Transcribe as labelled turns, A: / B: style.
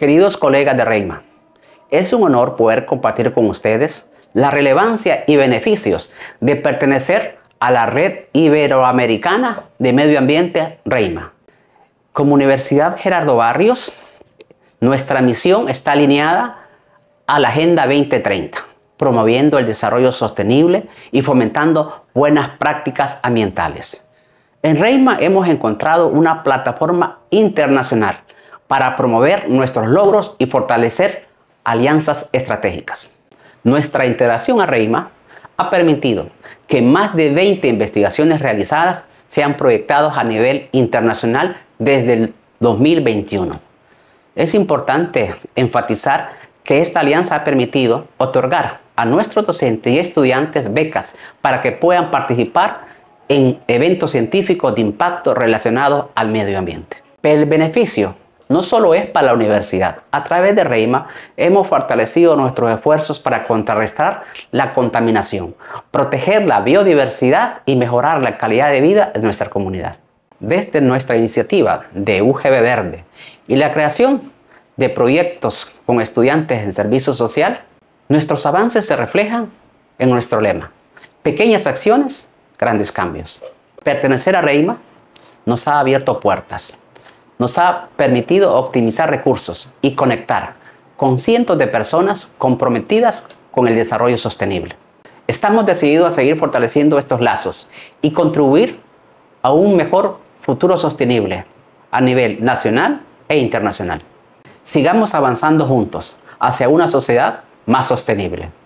A: Queridos colegas de Reima, es un honor poder compartir con ustedes la relevancia y beneficios de pertenecer a la Red Iberoamericana de Medio Ambiente Reima. Como Universidad Gerardo Barrios, nuestra misión está alineada a la Agenda 2030, promoviendo el desarrollo sostenible y fomentando buenas prácticas ambientales. En Reima hemos encontrado una plataforma internacional para promover nuestros logros y fortalecer alianzas estratégicas. Nuestra integración a REIMA ha permitido que más de 20 investigaciones realizadas sean proyectadas a nivel internacional desde el 2021. Es importante enfatizar que esta alianza ha permitido otorgar a nuestros docentes y estudiantes becas para que puedan participar en eventos científicos de impacto relacionados al medio ambiente. El beneficio no solo es para la universidad. A través de REIMA hemos fortalecido nuestros esfuerzos para contrarrestar la contaminación, proteger la biodiversidad y mejorar la calidad de vida de nuestra comunidad. Desde nuestra iniciativa de UGB Verde y la creación de proyectos con estudiantes en servicio social, nuestros avances se reflejan en nuestro lema. Pequeñas acciones, grandes cambios. Pertenecer a REIMA nos ha abierto puertas, nos ha permitido optimizar recursos y conectar con cientos de personas comprometidas con el desarrollo sostenible. Estamos decididos a seguir fortaleciendo estos lazos y contribuir a un mejor futuro sostenible a nivel nacional e internacional. Sigamos avanzando juntos hacia una sociedad más sostenible.